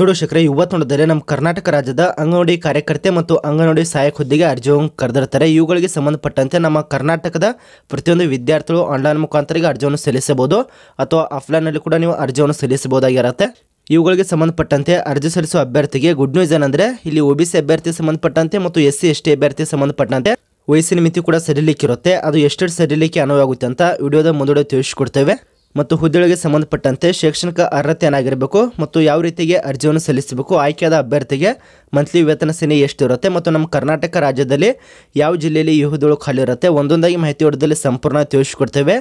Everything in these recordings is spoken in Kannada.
ನೋಡು ಶಕ್ರೆ ಇವತ್ತು ನೋಡಿದರೆ ನಮ್ಮ ಕರ್ನಾಟಕ ರಾಜ್ಯದ ಅಂಗನವಾಡಿ ಕಾರ್ಯಕರ್ತೆ ಮತ್ತು ಅಂಗನವಾಡಿ ಸಹಾಯಕ ಹುದ್ದೆಗೆ ಅರ್ಜಿಯನ್ನು ಕರೆದಿರ್ತಾರೆ ಇವುಗಳಿಗೆ ಸಂಬಂಧಪಟ್ಟಂತೆ ನಮ್ಮ ಕರ್ನಾಟಕದ ಪ್ರತಿಯೊಂದು ವಿದ್ಯಾರ್ಥಿಗಳು ಆನ್ಲೈನ್ ಮುಖಾಂತರಿಗೆ ಅರ್ಜಿಯನ್ನು ಸಲ್ಲಿಸಬಹುದು ಅಥವಾ ಆಫ್ಲೈನಲ್ಲಿ ಕೂಡ ನೀವು ಅರ್ಜಿಯನ್ನು ಸಲ್ಲಿಸಬಹುದಾಗಿರುತ್ತೆ ಇವುಗಳಿಗೆ ಸಂಬಂಧಪಟ್ಟಂತೆ ಅರ್ಜಿ ಸಲ್ಲಿಸುವ ಅಭ್ಯರ್ಥಿಗೆ ಗುಡ್ ನ್ಯೂಸ್ ಏನಂದ್ರೆ ಇಲ್ಲಿ ಒ ಬಿ ಸಿ ಅಭ್ಯರ್ಥಿ ಸಂಬಂಧಪಟ್ಟಂತೆ ಮತ್ತು ಎಸ್ ಸಿ ಎಸ್ ಟಿ ಅಭ್ಯರ್ಥಿ ಸಂಬಂಧಪಟ್ಟಂತೆ ವಯಸ್ಸಿನ ಮಿತಿ ಕೂಡ ಇರುತ್ತೆ ಅದು ಎಷ್ಟು ಸರಿಲಿಕ್ಕೆ ಅನುವಾಗುತ್ತೆ ಅಂತ ವಿಡಿಯೋದ ಮುಂದೂಡಿ ತಿಳಿಸಿಕೊಡ್ತೇವೆ ಮತ್ತು ಹುದ್ದೆಗಳಿಗೆ ಸಂಬಂಧಪಟ್ಟಂತೆ ಶೈಕ್ಷಣಿಕ ಅರ್ಹತೆ ಏನಾಗಿರಬೇಕು ಮತ್ತು ಯಾವ ರೀತಿಗೆ ಅರ್ಜಿಯನ್ನು ಸಲ್ಲಿಸಬೇಕು ಆಯ್ಕೆಯಾದ ಅಭ್ಯರ್ಥಿಗೆ ಮಂತ್ಲಿ ವೇತನ ಸೇನೆ ಎಷ್ಟಿರುತ್ತೆ ಮತ್ತು ನಮ್ಮ ಕರ್ನಾಟಕ ರಾಜ್ಯದಲ್ಲಿ ಯಾವ ಜಿಲ್ಲೆಯಲ್ಲಿ ಈ ಹುದ್ದೆಗಳು ಖಾಲಿ ಇರುತ್ತೆ ಒಂದೊಂದಾಗಿ ಮಾಹಿತಿ ಹೊಡೆದಲ್ಲಿ ಸಂಪೂರ್ಣ ತಿಳಿಸಿಕೊಡ್ತೇವೆ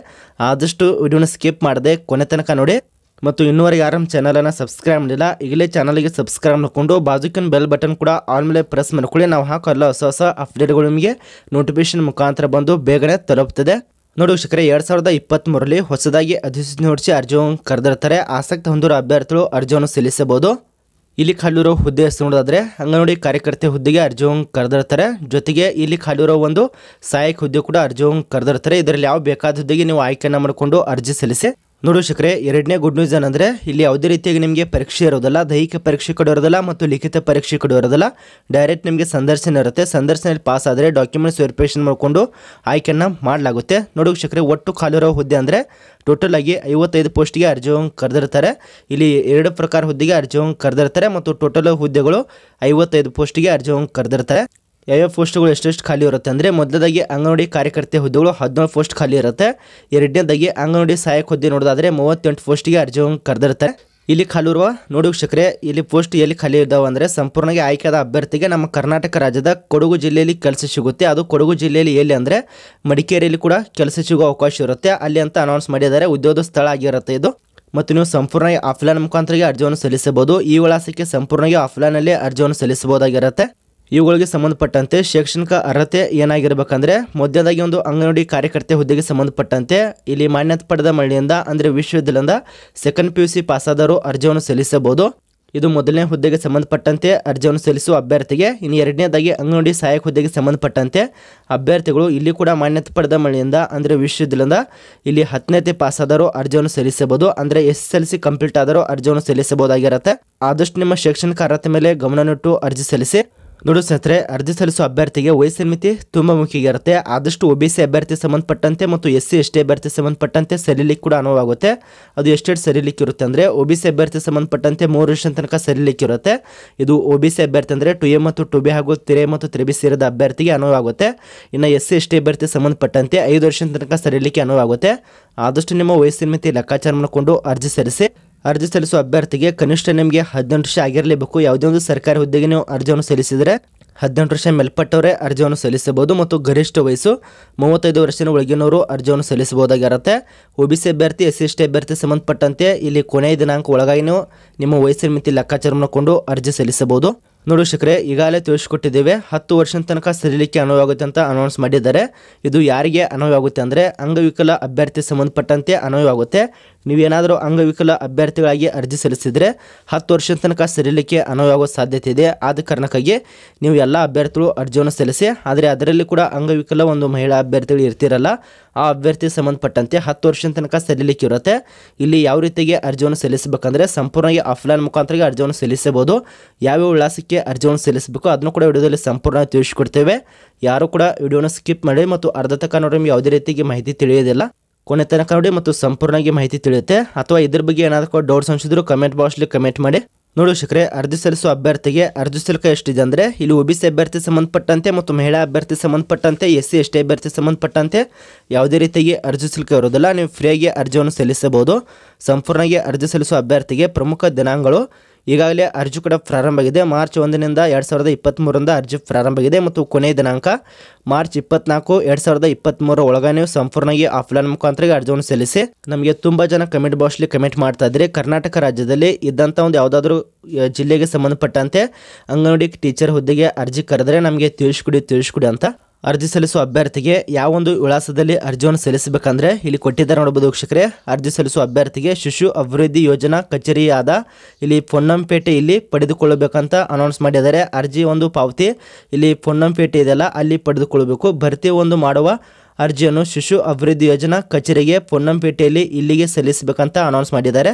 ಆದಷ್ಟು ವಿಡಿಯೋನ ಸ್ಕಿಪ್ ಮಾಡದೆ ಕೊನೆ ತನಕ ನೋಡಿ ಮತ್ತು ಇನ್ನೂವರೆಗೆ ಯಾರು ನಮ್ಮ ಚಾನಲನ್ನು ಸಬ್ಸ್ಕ್ರೈಬ್ ಮಾಡಿಲ್ಲ ಈಗಲೇ ಚಾನಲ್ಗೆ ಸಬ್ಸ್ಕ್ರೈಬ್ ಮಾಡಿಕೊಂಡು ಬಾಜುಕಿನ ಬೆಲ್ ಬಟನ್ ಕೂಡ ಆಲ್ ಮೇಲೆ ಪ್ರೆಸ್ ಮಾಡಿಕೊಳ್ಳಿ ನಾವು ಹಾಕೋಲ್ಲ ಹೊಸ ಹೊಸ ಅಪ್ಡೇಟ್ಗಳು ನಿಮಗೆ ನೋಟಿಫಿಕೇಶನ್ ಮುಖಾಂತರ ಬಂದು ಬೇಗನೆ ತಲುಪ್ತದೆ ನೋಡಿ ವೀಕ್ಷಕರೇ ಎರಡ್ ಸಾವಿರದ ಮೂರಲ್ಲಿ ಹೊಸದಾಗಿ ಅಧಿಸೂಚನೆ ಹೊಡಿಸಿ ಅರ್ಜಿಯನ್ನು ಕರೆದಿರ್ತಾರೆ ಆಸಕ್ತಿ ಹೊಂದಿರೋ ಅಭ್ಯರ್ಥಿಗಳು ಅರ್ಜಿಯನ್ನು ಸಲ್ಲಿಸಬಹುದು ಇಲ್ಲಿ ಖಾಲಿರೋ ಹುದ್ದೆ ಹೆಸರು ಹಂಗ ನೋಡಿ ಕಾರ್ಯಕರ್ತೆ ಹುದ್ದೆಗೆ ಅರ್ಜಿಯನ್ನು ಕರೆದಿರ್ತಾರೆ ಜೊತೆಗೆ ಇಲ್ಲಿ ಖಾಲಿರೋ ಒಂದು ಸಹಾಯಕ ಹುದ್ದೆ ಕೂಡ ಅರ್ಜಿಯನ್ನು ಕರೆದಿರ್ತಾರೆ ಇದರಲ್ಲಿ ಯಾವ ಬೇಕಾದ ಹುದ್ದೆಗೆ ನೀವು ಆಯ್ಕೆಯನ್ನು ಮಾಡಿಕೊಂಡು ಅರ್ಜಿ ಸಲ್ಲಿಸಿ ನೋಡು ಶಕ್ರೆ ಎರಡನೇ ಗುಡ್ ನ್ಯೂಸ್ ಏನಂದ್ರೆ ಇಲ್ಲಿ ಯಾವುದೇ ರೀತಿಯಾಗಿ ನಿಮಗೆ ಪರೀಕ್ಷೆ ಇರೋದಿಲ್ಲ ದೈಹಿಕ ಪರೀಕ್ಷೆ ಕೂಡ ಮತ್ತು ಲಿಖಿತ ಪರೀಕ್ಷೆ ಕೂಡ ಇರೋದಿಲ್ಲ ಡೈರೆಕ್ಟ್ ನಿಮಗೆ ಸಂದರ್ಶನ ಇರುತ್ತೆ ಸಂದರ್ಶನದಲ್ಲಿ ಪಾಸ್ ಆದರೆ ಡಾಕ್ಯುಮೆಂಟ್ಸ್ ವೆರಿಫಿಕೇಷನ್ ಮಾಡಿಕೊಂಡು ಆಯ್ಕೆಯನ್ನು ಮಾಡಲಾಗುತ್ತೆ ನೋಡು ಶಕ್ರೆ ಒಟ್ಟು ಇರೋ ಹುದ್ದೆ ಅಂದರೆ ಟೋಟಲ್ ಆಗಿ ಐವತ್ತೈದು ಪೋಸ್ಟ್ಗೆ ಹೋಗಿ ಕರೆದಿರ್ತಾರೆ ಇಲ್ಲಿ ಎರಡು ಪ್ರಕಾರ ಹುದ್ದೆಗೆ ಹೋಗಿ ಕರೆದಿರ್ತಾರೆ ಮತ್ತು ಟೋಟಲ್ ಹುದ್ದೆಗಳು ಐವತ್ತೈದು ಪೋಸ್ಟ್ಗೆ ಹೋಗಿ ಕರೆದಿರ್ತಾರೆ ಯಾವ್ಯಾವ ಪೋಸ್ಟ್ಗಳು ಎಷ್ಟೆಷ್ಟು ಖಾಲಿ ಇರುತ್ತೆ ಅಂದರೆ ಮೊದಲದಾಗಿ ಅಂಗನವಾಡಿ ಕಾರ್ಯಕರ್ತೆ ಹುದ್ದೆಗಳು ಹದಿನೇಳು ಪೋಸ್ಟ್ ಖಾಲಿ ಇರುತ್ತೆ ಎರಡನೇದಾಗಿ ಅಂಗನವಾಡಿ ಸಹಾಯಕ ಹುದ್ದೆ ನೋಡೋದಾದರೆ ಮೂವತ್ತೆಂಟು ಪೋಸ್ಟಿಗೆ ಅರ್ಜಿಯನ್ನು ಕರೆದಿರ್ತಾರೆ ಇಲ್ಲಿ ಇರುವ ನೋಡಿ ಶಕ್ರೆ ಇಲ್ಲಿ ಪೋಸ್ಟ್ ಎಲ್ಲಿ ಖಾಲಿ ಇದ್ದಾವೆ ಅಂದರೆ ಸಂಪೂರ್ಣವಾಗಿ ಆಯ್ಕೆಯಾದ ಅಭ್ಯರ್ಥಿಗೆ ನಮ್ಮ ಕರ್ನಾಟಕ ರಾಜ್ಯದ ಕೊಡಗು ಜಿಲ್ಲೆಯಲ್ಲಿ ಕೆಲಸ ಸಿಗುತ್ತೆ ಅದು ಕೊಡಗು ಜಿಲ್ಲೆಯಲ್ಲಿ ಎಲ್ಲಿ ಅಂದರೆ ಮಡಿಕೇರಿಯಲ್ಲಿ ಕೂಡ ಕೆಲಸ ಸಿಗುವ ಅವಕಾಶ ಇರುತ್ತೆ ಅಲ್ಲಿ ಅಂತ ಅನೌನ್ಸ್ ಮಾಡಿದ್ದಾರೆ ಉದ್ಯೋಗ ಸ್ಥಳ ಆಗಿರುತ್ತೆ ಇದು ಮತ್ತು ನೀವು ಸಂಪೂರ್ಣವಾಗಿ ಆಫ್ಲೈನ್ ಮುಖಾಂತರ ಅರ್ಜಿಯನ್ನು ಸಲ್ಲಿಸಬಹುದು ಈ ವಿಳಾಸಕ್ಕೆ ಸಂಪೂರ್ಣವಾಗಿ ಆಫ್ಲೈನಲ್ಲಿ ಅರ್ಜಿಯನ್ನು ಸಲ್ಲಿಸಬಹುದಾಗಿರುತ್ತೆ ಇವುಗಳಿಗೆ ಸಂಬಂಧಪಟ್ಟಂತೆ ಶೈಕ್ಷಣಿಕ ಅರ್ಹತೆ ಏನಾಗಿರಬೇಕಂದ್ರೆ ಮೊದಲನೇದಾಗಿ ಒಂದು ಅಂಗನವಾಡಿ ಕಾರ್ಯಕರ್ತೆ ಹುದ್ದೆಗೆ ಸಂಬಂಧಪಟ್ಟಂತೆ ಇಲ್ಲಿ ಮಾನ್ಯತೆ ಪಡೆದ ಮಳೆಯಿಂದ ಅಂದರೆ ವಿಶ್ವವಿದ್ಯಾಲಯದಿಂದ ಸೆಕೆಂಡ್ ಪಿ ಯು ಸಿ ಪಾಸಾದರು ಅರ್ಜಿಯನ್ನು ಸಲ್ಲಿಸಬಹುದು ಇದು ಮೊದಲನೇ ಹುದ್ದೆಗೆ ಸಂಬಂಧಪಟ್ಟಂತೆ ಅರ್ಜಿಯನ್ನು ಸಲ್ಲಿಸುವ ಅಭ್ಯರ್ಥಿಗೆ ಇನ್ನು ಎರಡನೇದಾಗಿ ಅಂಗನವಾಡಿ ಸಹಾಯಕ ಹುದ್ದೆಗೆ ಸಂಬಂಧಪಟ್ಟಂತೆ ಅಭ್ಯರ್ಥಿಗಳು ಇಲ್ಲಿ ಕೂಡ ಮಾನ್ಯತೆ ಪಡೆದ ಮಳೆಯಿಂದ ಅಂದರೆ ವಿಶ್ವವಿದ್ಯಾಲಯದಿಂದ ಇಲ್ಲಿ ಹತ್ತನೇತೆ ಪಾಸಾದರು ಅರ್ಜಿಯನ್ನು ಸಲ್ಲಿಸಬಹುದು ಅಂದರೆ S S L C complete ಆದರೂ ಅರ್ಜಿಯನ್ನು ಸಲ್ಲಿಸಬಹುದಾಗಿರುತ್ತೆ ಆದಷ್ಟು ನಿಮ್ಮ ಶೈಕ್ಷಣಿಕ ಅರ್ಹತೆ ಮೇಲೆ ಗಮನವಿಟ್ಟು ಅರ್ಜಿ ಸಲ್ಲಿಸಿ ನೋಡು ಸ್ನೇಹಿತರೆ ಅರ್ಜಿ ಸಲ್ಲಿಸುವ ಅಭ್ಯರ್ಥಿಗೆ ವಯಸ್ಸಿನ ಮಿತಿ ತುಂಬ ಮುಖ್ಯವಾಗಿರುತ್ತೆ ಆದಷ್ಟು ಒ ಬಿ ಸಿ ಅಭ್ಯರ್ಥಿ ಸಂಬಂಧಪಟ್ಟಂತೆ ಮತ್ತು ಎಸ್ ಸಿ ಎಸ್ ಟಿ ಅಭ್ಯರ್ಥಿ ಸಂಬಂಧಪಟ್ಟಂತೆ ಸರಿಲಿಕ್ಕೆ ಕೂಡ ಅನುವಾಗುತ್ತೆ ಅದು ಎಷ್ಟೆಷ್ಟು ಸರಿಲಿಕ್ಕೆ ಇರುತ್ತೆ ಅಂದರೆ ಒ ಬಿ ಸಿ ಅಭ್ಯರ್ಥಿ ಸಂಬಂಧಪಟ್ಟಂತೆ ಮೂರು ವರ್ಷದ ತನಕ ಸರಿಲಿಕ್ಕೆ ಇರುತ್ತೆ ಇದು ಒ ಬಿ ಸಿ ಅಭ್ಯರ್ಥಿ ಅಂದರೆ ಟು ಎ ಮತ್ತು ಟು ಬಿ ಹಾಗೂ ತಿರೆ ಮತ್ತು ಬಿ ಸೇರಿದ ಅಭ್ಯರ್ಥಿಗೆ ಅನುವಾಗುತ್ತೆ ಇನ್ನು ಎಸ್ ಸಿ ಎಸ್ ಟಿ ಅಭ್ಯರ್ಥಿ ಸಂಬಂಧಪಟ್ಟಂತೆ ಐದು ವರ್ಷದ ತನಕ ಸರಿಲಿಕ್ಕೆ ಅನುವಾಗುತ್ತೆ ಆದಷ್ಟು ನಿಮ್ಮ ವಯಸ್ಸಿನ ಮಿತಿ ಲೆಕ್ಕಾಚಾರ ಮಾಡಿಕೊಂಡು ಅರ್ಜಿ ಸಲ್ಲಿಸಿ ಅರ್ಜಿ ಸಲ್ಲಿಸುವ ಅಭ್ಯರ್ಥಿಗೆ ಕನಿಷ್ಠ ನಿಮಗೆ ಹದಿನೆಂಟು ವರ್ಷ ಆಗಿರಲೇಬೇಕು ಯಾವುದೇ ಒಂದು ಸರ್ಕಾರಿ ಹುದ್ದೆಗೆ ನೀವು ಅರ್ಜಿಯನ್ನು ಸಲ್ಲಿಸಿದರೆ ಹದಿನೆಂಟು ವರ್ಷ ಮೇಲ್ಪಟ್ಟವರೇ ಅರ್ಜಿಯನ್ನು ಸಲ್ಲಿಸಬಹುದು ಮತ್ತು ಗರಿಷ್ಠ ವಯಸ್ಸು ಮೂವತ್ತೈದು ವರ್ಷದ ಒಳಗಿನವರು ಅರ್ಜಿಯನ್ನು ಸಲ್ಲಿಸಬಹುದಾಗಿರುತ್ತೆ ಒ ಬಿ ಸಿ ಅಭ್ಯರ್ಥಿ ಎಸ್ ಸಿ ಎಸ್ ಟಿ ಅಭ್ಯರ್ಥಿ ಸಂಬಂಧಪಟ್ಟಂತೆ ಇಲ್ಲಿ ಕೊನೆಯ ದಿನಾಂಕ ಒಳಗಾಗಿ ನೀವು ನಿಮ್ಮ ವಯಸ್ಸಿನ ಮಿತಿ ಲೆಕ್ಕಾಚಾರವನ್ನು ಕೊಂಡು ಅರ್ಜಿ ಸಲ್ಲಿಸಬಹುದು ನೋಡಿ ಶಿಖರೆ ಈಗಾಗಲೇ ತಿಳಿಸ್ಕೊಟ್ಟಿದ್ದೇವೆ ಹತ್ತು ವರ್ಷದ ತನಕ ಸರಿಲಿಕ್ಕೆ ಅನುವಾಗುತ್ತೆ ಆಗುತ್ತೆ ಅಂತ ಅನೌನ್ಸ್ ಮಾಡಿದ್ದಾರೆ ಇದು ಯಾರಿಗೆ ಅನುವಾಗುತ್ತೆ ಅಂದರೆ ಅಂಗವಿಕಲ ಅಭ್ಯರ್ಥಿ ಸಂಬಂಧಪಟ್ಟಂತೆ ಅನುವಾಗುತ್ತೆ ನೀವೇನಾದರೂ ಅಂಗವಿಕಲ ಅಭ್ಯರ್ಥಿಗಳಾಗಿ ಅರ್ಜಿ ಸಲ್ಲಿಸಿದರೆ ಹತ್ತು ವರ್ಷದ ತನಕ ಸರಿಲಿಕ್ಕೆ ಅನುವಾಗುವ ಸಾಧ್ಯತೆ ಇದೆ ಆದ ಕಾರಣಕ್ಕಾಗಿ ನೀವು ಎಲ್ಲ ಅಭ್ಯರ್ಥಿಗಳು ಅರ್ಜಿಯನ್ನು ಸಲ್ಲಿಸಿ ಆದರೆ ಅದರಲ್ಲಿ ಕೂಡ ಅಂಗವಿಕಲ ಒಂದು ಮಹಿಳಾ ಅಭ್ಯರ್ಥಿಗಳು ಇರ್ತಿರಲ್ಲ ಆ ಅಭ್ಯರ್ಥಿ ಸಂಬಂಧಪಟ್ಟಂತೆ ಹತ್ತು ವರ್ಷದ ತನಕ ಸರಿಲಿಕ್ಕೆ ಇರುತ್ತೆ ಇಲ್ಲಿ ಯಾವ ರೀತಿಗೆ ಅರ್ಜಿಯನ್ನು ಸಲ್ಲಿಸಬೇಕಂದ್ರೆ ಸಂಪೂರ್ಣವಾಗಿ ಆಫ್ಲೈನ್ ಮುಖಾಂತರ ಅರ್ಜಿಯನ್ನು ಸಲ್ಲಿಸಬಹುದು ಯಾವ್ಯಾವ ವಿಳಾಸಕ್ಕೆ ಅರ್ಜಿಯನ್ನು ಸಲ್ಲಿಸಬೇಕು ಅದನ್ನು ಕೂಡ ವಿಡಿಯೋದಲ್ಲಿ ಸಂಪೂರ್ಣ ತಿಳಿಸಿಕೊಡ್ತೇವೆ ಯಾರು ಕೂಡ ವಿಡಿಯೋನ ಸ್ಕಿಪ್ ಮಾಡಿ ಮತ್ತು ಅರ್ಧ ತನಕ ನೋಡಿ ಯಾವುದೇ ರೀತಿಗೆ ಮಾಹಿತಿ ತಿಳಿಯೋದಿಲ್ಲ ಕೊನೆ ತನಕ ನೋಡಿ ಮತ್ತು ಸಂಪೂರ್ಣವಾಗಿ ಮಾಹಿತಿ ತಿಳಿಯುತ್ತೆ ಅಥವಾ ಇದ್ರ ಬಗ್ಗೆ ಏನಾದರೂ ಡೌಟ್ಸ್ ಅನಿಸಿದ್ರು ಕಮೆಂಟ್ ಬಾಕ್ಸ್ಲಿ ಕಮೆಂಟ್ ಮಾಡಿ ನೋಡಿ ಶಿಖರೆ ಅರ್ಜಿ ಸಲ್ಲಿಸುವ ಅಭ್ಯರ್ಥಿಗೆ ಅರ್ಜಿ ಶುಲ್ಕ ಎಷ್ಟಿದೆ ಅಂದರೆ ಇಲ್ಲಿ ಒ ಬಿ ಸಿ ಅಭ್ಯರ್ಥಿ ಸಂಬಂಧಪಟ್ಟಂತೆ ಮತ್ತು ಮಹಿಳಾ ಅಭ್ಯರ್ಥಿ ಸಂಬಂಧಪಟ್ಟಂತೆ ಎಸ್ ಸಿ ಎಸ್ ಟಿ ಅಭ್ಯರ್ಥಿ ಸಂಬಂಧಪಟ್ಟಂತೆ ಯಾವುದೇ ರೀತಿಯಾಗಿ ಅರ್ಜಿ ಶುಲ್ಕ ಇರೋದಿಲ್ಲ ನೀವು ಫ್ರೀಯಾಗಿ ಅರ್ಜಿಯನ್ನು ಸಲ್ಲಿಸಬಹುದು ಸಂಪೂರ್ಣವಾಗಿ ಅರ್ಜಿ ಸಲ್ಲಿಸುವ ಅಭ್ಯರ್ಥಿಗೆ ಪ್ರಮುಖ ದಿನಾಂಕಗಳು ಈಗಾಗಲೇ ಅರ್ಜಿ ಕೂಡ ಪ್ರಾರಂಭ ಆಗಿದೆ ಮಾರ್ಚ್ ಒಂದಿನಿಂದ ಎರಡು ಸಾವಿರದ ಇಪ್ಪತ್ತ್ಮೂರರಿಂದ ಅರ್ಜಿ ಪ್ರಾರಂಭ ಆಗಿದೆ ಮತ್ತು ಕೊನೆಯ ದಿನಾಂಕ ಮಾರ್ಚ್ ಇಪ್ಪತ್ನಾಲ್ಕು ಎರಡು ಸಾವಿರದ ಇಪ್ಪತ್ತ್ಮೂರ ಒಳಗೆ ಸಂಪೂರ್ಣವಾಗಿ ಆಫ್ಲೈನ್ ಮುಖಾಂತರ ಅರ್ಜಿಯನ್ನು ಸಲ್ಲಿಸಿ ನಮಗೆ ತುಂಬ ಜನ ಕಮೆಂಟ್ ಬಾಕ್ಸ್ಲಿ ಕಮೆಂಟ್ ಮಾಡ್ತಾ ಇದ್ರೆ ಕರ್ನಾಟಕ ರಾಜ್ಯದಲ್ಲಿ ಇದ್ದಂಥ ಒಂದು ಯಾವುದಾದ್ರೂ ಜಿಲ್ಲೆಗೆ ಸಂಬಂಧಪಟ್ಟಂತೆ ಅಂಗನವಾಡಿ ಟೀಚರ್ ಹುದ್ದೆಗೆ ಅರ್ಜಿ ಕರೆದರೆ ನಮಗೆ ತಿಳಿಸ್ಕೊಡಿ ತಿಳಿಸ್ಕೊಡಿ ಅಂತ ಅರ್ಜಿ ಸಲ್ಲಿಸುವ ಅಭ್ಯರ್ಥಿಗೆ ಯಾವೊಂದು ವಿಳಾಸದಲ್ಲಿ ಅರ್ಜಿಯನ್ನು ಸಲ್ಲಿಸಬೇಕಂದ್ರೆ ಇಲ್ಲಿ ಕೊಟ್ಟಿದ್ದಾರೆ ನೋಡಬಹುದು ವೀಕ್ಷಕರೇ ಅರ್ಜಿ ಸಲ್ಲಿಸುವ ಅಭ್ಯರ್ಥಿಗೆ ಶಿಶು ಅಭಿವೃದ್ಧಿ ಯೋಜನಾ ಕಚೇರಿಯಾದ ಇಲ್ಲಿ ಪೊನ್ನಂಪೇಟೆ ಇಲ್ಲಿ ಪಡೆದುಕೊಳ್ಳಬೇಕಂತ ಅನೌನ್ಸ್ ಮಾಡಿದ್ದಾರೆ ಅರ್ಜಿ ಒಂದು ಪಾವತಿ ಇಲ್ಲಿ ಪೊನ್ನಂಪೇಟೆ ಇದೆಯಲ್ಲ ಅಲ್ಲಿ ಪಡೆದುಕೊಳ್ಳಬೇಕು ಭರ್ತಿ ಒಂದು ಮಾಡುವ ಅರ್ಜಿಯನ್ನು ಶಿಶು ಅಭಿವೃದ್ಧಿ ಯೋಜನಾ ಕಚೇರಿಗೆ ಪೊನ್ನಂಪೇಟೆಯಲ್ಲಿ ಇಲ್ಲಿಗೆ ಸಲ್ಲಿಸಬೇಕಂತ ಅನೌನ್ಸ್ ಮಾಡಿದ್ದಾರೆ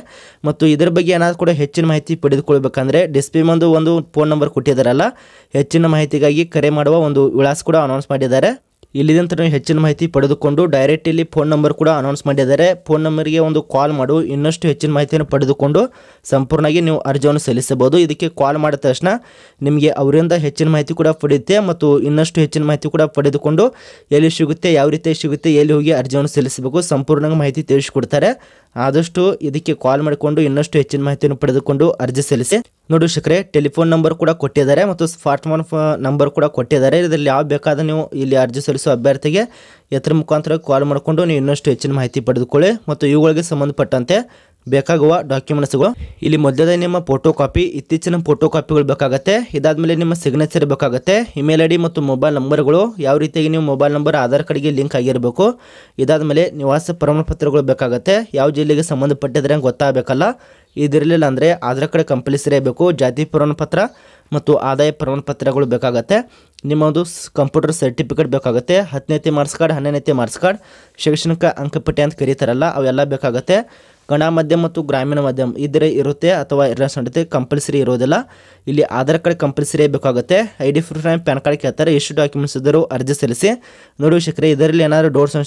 ಮತ್ತು ಇದರ ಬಗ್ಗೆ ಏನಾದರೂ ಕೂಡ ಹೆಚ್ಚಿನ ಮಾಹಿತಿ ಪಡೆದುಕೊಳ್ಬೇಕಂದ್ರೆ ಡಿಸ್ಪಿ ಒಂದು ಒಂದು ಫೋನ್ ನಂಬರ್ ಕೊಟ್ಟಿದ್ದಾರಲ್ಲ ಹೆಚ್ಚಿನ ಮಾಹಿತಿಗಾಗಿ ಕರೆ ಮಾಡುವ ಒಂದು ವಿಳಾಸ ಕೂಡ ಅನೌನ್ಸ್ ಮಾಡಿದ್ದಾರೆ ಇಲ್ಲಿದಂತ ನೀವು ಹೆಚ್ಚಿನ ಮಾಹಿತಿ ಪಡೆದುಕೊಂಡು ಡೈರೆಕ್ಟ್ ಇಲ್ಲಿ ಫೋನ್ ನಂಬರ್ ಕೂಡ ಅನೌನ್ಸ್ ಮಾಡಿದ್ದಾರೆ ಫೋನ್ ನಂಬರ್ಗೆ ಒಂದು ಕಾಲ್ ಮಾಡು ಇನ್ನಷ್ಟು ಹೆಚ್ಚಿನ ಮಾಹಿತಿಯನ್ನು ಪಡೆದುಕೊಂಡು ಸಂಪೂರ್ಣವಾಗಿ ನೀವು ಅರ್ಜಿಯನ್ನು ಸಲ್ಲಿಸಬಹುದು ಇದಕ್ಕೆ ಕಾಲ್ ಮಾಡಿದ ತಕ್ಷಣ ನಿಮಗೆ ಅವರಿಂದ ಹೆಚ್ಚಿನ ಮಾಹಿತಿ ಕೂಡ ಪಡೆಯುತ್ತೆ ಮತ್ತು ಇನ್ನಷ್ಟು ಹೆಚ್ಚಿನ ಮಾಹಿತಿ ಕೂಡ ಪಡೆದುಕೊಂಡು ಎಲ್ಲಿ ಸಿಗುತ್ತೆ ಯಾವ ರೀತಿ ಸಿಗುತ್ತೆ ಎಲ್ಲಿ ಹೋಗಿ ಅರ್ಜಿಯನ್ನು ಸಲ್ಲಿಸಬೇಕು ಸಂಪೂರ್ಣ ಮಾಹಿತಿ ತಿಳಿಸಿಕೊಡ್ತಾರೆ ಆದಷ್ಟು ಇದಕ್ಕೆ ಕಾಲ್ ಮಾಡಿಕೊಂಡು ಇನ್ನಷ್ಟು ಹೆಚ್ಚಿನ ಮಾಹಿತಿಯನ್ನು ಪಡೆದುಕೊಂಡು ಅರ್ಜಿ ಸಲ್ಲಿಸಿ ನೋಡಿ ಶಿಕ್ರೆ ಟೆಲಿಫೋನ್ ನಂಬರ್ ಕೂಡ ಕೊಟ್ಟಿದ್ದಾರೆ ಮತ್ತು ಸ್ಮಾರ್ಟ್ಫೋನ್ ನಂಬರ್ ಕೂಡ ಕೊಟ್ಟಿದ್ದಾರೆ ಇದರಲ್ಲಿ ಯಾವ ಬೇಕಾದ ನೀವು ಇಲ್ಲಿ ಅರ್ಜಿ ಸಲ್ಲಿಸುವ ಅಭ್ಯರ್ಥಿಗೆ ಎತ್ತರ ಮುಖಾಂತರ ಕಾಲ್ ಮಾಡಿಕೊಂಡು ನೀವು ಇನ್ನಷ್ಟು ಹೆಚ್ಚಿನ ಮಾಹಿತಿ ಪಡೆದುಕೊಳ್ಳಿ ಮತ್ತು ಇವುಗಳಿಗೆ ಸಂಬಂಧಪಟ್ಟಂತೆ ಬೇಕಾಗುವ ಡಾಕ್ಯುಮೆಂಟ್ಸ್ಗಳು ಇಲ್ಲಿ ಮೊದಲೇ ನಿಮ್ಮ ಫೋಟೋ ಕಾಪಿ ಇತ್ತೀಚಿನ ಫೋಟೋ ಕಾಪಿಗಳು ಬೇಕಾಗುತ್ತೆ ಇದಾದಮೇಲೆ ನಿಮ್ಮ ಸಿಗ್ನೇಚರ್ ಬೇಕಾಗುತ್ತೆ ಇಮೇಲ್ ಐ ಡಿ ಮತ್ತು ಮೊಬೈಲ್ ನಂಬರ್ಗಳು ಯಾವ ರೀತಿಯಾಗಿ ನೀವು ಮೊಬೈಲ್ ನಂಬರ್ ಆಧಾರ್ ಕಾರ್ಡ್ಗೆ ಲಿಂಕ್ ಆಗಿರಬೇಕು ಇದಾದ ಮೇಲೆ ನಿವಾಸ ಪ್ರಮಾಣಪತ್ರಗಳು ಬೇಕಾಗುತ್ತೆ ಯಾವ ಜಿಲ್ಲೆಗೆ ಸಂಬಂಧಪಟ್ಟಿದ್ರೆ ಗೊತ್ತಾಗಬೇಕಲ್ಲ ಇದಿರಲಿಲ್ಲ ಅಂದರೆ ಆಧಾರ್ ಕಾರ್ಡ್ ಕಂಪಲ್ಸರಿ ಬೇಕು ಜಾತಿ ಪ್ರಮಾಣ ಪತ್ರ ಮತ್ತು ಆದಾಯ ಪ್ರಮಾಣ ಪತ್ರಗಳು ಬೇಕಾಗುತ್ತೆ ನಿಮ್ಮದು ಕಂಪ್ಯೂಟರ್ ಸರ್ಟಿಫಿಕೇಟ್ ಬೇಕಾಗುತ್ತೆ ಹತ್ತನೇತಿ ಮಾರ್ಕ್ಸ್ ಕಾರ್ಡ್ ಹನ್ನೆನೇತಿ ಮಾರ್ಕ್ಸ್ ಕಾರ್ಡ್ ಶೈಕ್ಷಣಿಕ ಅಂಕಪಟ್ಟಿ ಅಂತ ಕರೀತಾರಲ್ಲ ಅವೆಲ್ಲ ಬೇಕಾಗುತ್ತೆ ಗಣ ಮಾಧ್ಯಮ ಮತ್ತು ಗ್ರಾಮೀಣ ಮಾಧ್ಯಮ ಇದ್ರೆ ಇರುತ್ತೆ ಅಥವಾ ಸಂಡತೆ ಕಂಪಲ್ಸರಿ ಇರೋದಿಲ್ಲ ಇಲ್ಲಿ ಆಧಾರ್ ಕಾರ್ಡ್ ಕಂಪಲ್ಸರಿ ಬೇಕಾಗುತ್ತೆ I D proof PAN card ಕೇಳ್ತಾರೆ ಎಷ್ಟು ಡಾಕ್ಯುಮೆಂಟ್ಸ್ ಇದ್ದರೂ ಅರ್ಜಿ ಸಲ್ಲಿಸಿ ನೋಡಿ ವೀಕ್ಷಕರೇ ಇದರಲ್ಲಿ ಏನಾದರೂ ಡೋರ್ಸ್